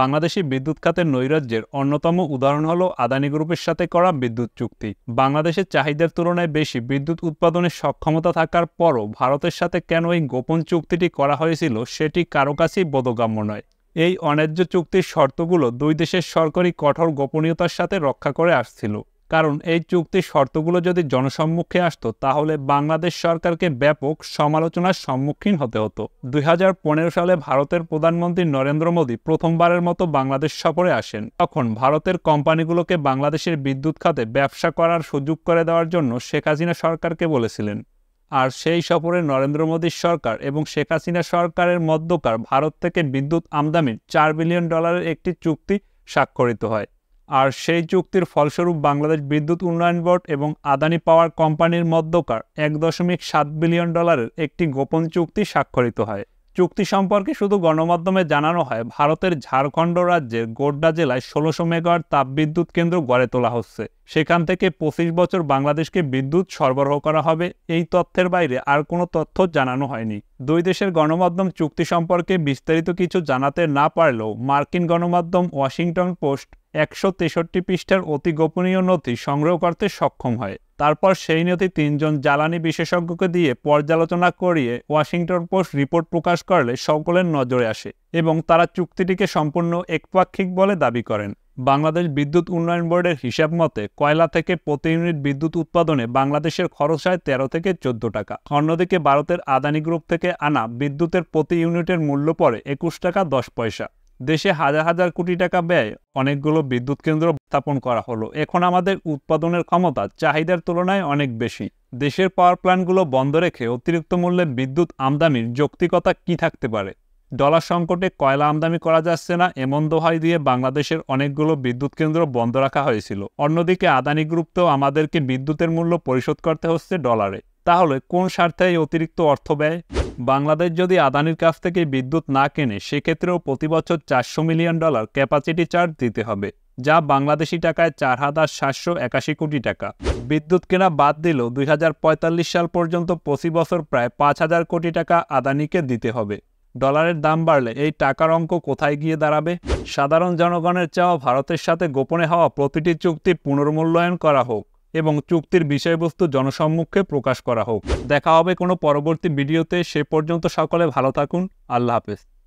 বাংলাদেশি বিদ্যুৎ খাতের নৈরাজ্যের অন্যতম উদাহরণ হল আদানি গ্রুপের সাথে করা বিদ্যুৎ চুক্তি বাংলাদেশের চাহিদার তুলনায় বেশি বিদ্যুৎ উৎপাদনের সক্ষমতা থাকার পরও ভারতের সাথে কেন এই গোপন চুক্তিটি করা হয়েছিল সেটি কারো কাছেই বোধগাম্য নয় এই অন্যায্য চুক্তির শর্তগুলো দুই দেশের সরকারি কঠোর গোপনীয়তার সাথে রক্ষা করে আসছিল কারণ এই চুক্তির শর্তগুলো যদি জনসম্মুখে আসত তাহলে বাংলাদেশ সরকারকে ব্যাপক সমালোচনার সম্মুখীন হতে হতো দুই সালে ভারতের প্রধানমন্ত্রী নরেন্দ্র মোদী প্রথমবারের মতো বাংলাদেশ সফরে আসেন তখন ভারতের কোম্পানিগুলোকে বাংলাদেশের বিদ্যুৎ খাতে ব্যবসা করার সুযোগ করে দেওয়ার জন্য শেখ হাসিনা সরকারকে বলেছিলেন আর সেই সফরে নরেন্দ্র মোদীর সরকার এবং শেখ হাসিনা সরকারের মধ্যকার ভারত থেকে বিদ্যুৎ আমদানির চার বিলিয়ন ডলারের একটি চুক্তি স্বাক্ষরিত হয় আর সেই চুক্তির ফলস্বরূপ বাংলাদেশ বিদ্যুৎ উন্নয়ন বোর্ড এবং আদানি পাওয়ার কোম্পানির মধ্যকার এক দশমিক সাত বিলিয়ন ডলারের একটি গোপন চুক্তি স্বাক্ষরিত হয় চুক্তি সম্পর্কে শুধু গণমাধ্যমে জানানো হয় ভারতের ঝাড়খণ্ড রাজ্যের গোড্ডা জেলায় ষোলোশো মেগাওয়াট তাপবিদ্যুৎ কেন্দ্র গড়ে তোলা হচ্ছে সেখান থেকে পঁচিশ বছর বাংলাদেশকে বিদ্যুৎ সরবরাহ করা হবে এই তথ্যের বাইরে আর কোনো তথ্য জানানো হয়নি দুই দেশের গণমাধ্যম চুক্তি সম্পর্কে বিস্তারিত কিছু জানাতে না পারলেও মার্কিন গণমাধ্যম ওয়াশিংটন পোস্ট একশো তেষট্টি পৃষ্ঠার অতি গোপনীয় নথি সংগ্রহ করতে সক্ষম হয় তারপর সেই নিয়তে তিনজন জ্বালানি বিশেষজ্ঞকে দিয়ে পর্যালোচনা করিয়ে ওয়াশিংটন পোস্ট রিপোর্ট প্রকাশ করলে সকলের নজরে আসে এবং তারা চুক্তিটিকে সম্পূর্ণ একপাক্ষিক বলে দাবি করেন বাংলাদেশ বিদ্যুৎ উন্নয়ন বোর্ডের হিসাব মতে কয়লা থেকে প্রতি ইউনিট বিদ্যুৎ উৎপাদনে বাংলাদেশের খরচ হয় তেরো থেকে চোদ্দ টাকা অন্যদিকে ভারতের আদানি গ্রুপ থেকে আনা বিদ্যুতের প্রতি ইউনিটের মূল্য পড়ে একুশ টাকা দশ পয়সা দেশে হাজার হাজার কোটি টাকা ব্যয় অনেকগুলো বিদ্যুৎ কেন্দ্র স্থাপন করা হলো এখন আমাদের উৎপাদনের ক্ষমতা চাহিদার তুলনায় অনেক বেশি দেশের পাওয়ার প্ল্যান্টগুলো বন্ধ রেখে অতিরিক্ত মূল্যে বিদ্যুৎ আমদানির যৌক্তিকতা কি থাকতে পারে ডলার সংকটে কয়লা আমদানি করা যাচ্ছে না এমন দোহাই দিয়ে বাংলাদেশের অনেকগুলো বিদ্যুৎ কেন্দ্র বন্ধ রাখা হয়েছিল অন্যদিকে আদানি গ্রুপ তো আমাদেরকে বিদ্যুতের মূল্য পরিশোধ করতে হচ্ছে ডলারে তাহলে কোন স্বার্থে এই অতিরিক্ত অর্থ ব্যয় বাংলাদেশ যদি আদানির কাছ থেকে বিদ্যুৎ না কেনে সেক্ষেত্রেও প্রতি বছর চারশো মিলিয়ন ডলার ক্যাপাসিটি চার্জ দিতে হবে যা বাংলাদেশি টাকায় চার হাজার সাতশো একাশি কোটি টাকা বিদ্যুৎ কেনা বাদ দিলেও দুই সাল পর্যন্ত প্রতি বছর প্রায় পাঁচ হাজার কোটি টাকা আদানিকে দিতে হবে ডলারের দাম বাড়লে এই টাকার অঙ্ক কোথায় গিয়ে দাঁড়াবে সাধারণ জনগণের চাওয়া ভারতের সাথে গোপনে হওয়া প্রতিটি চুক্তি পুনর্মূল্যায়ন করা হোক এবং চুক্তির বিষয়বস্তু জনসম্মুখে প্রকাশ করা হোক দেখা হবে কোনো পরবর্তী ভিডিওতে সে পর্যন্ত সকলে ভালো থাকুন আল্লাহ হাফেজ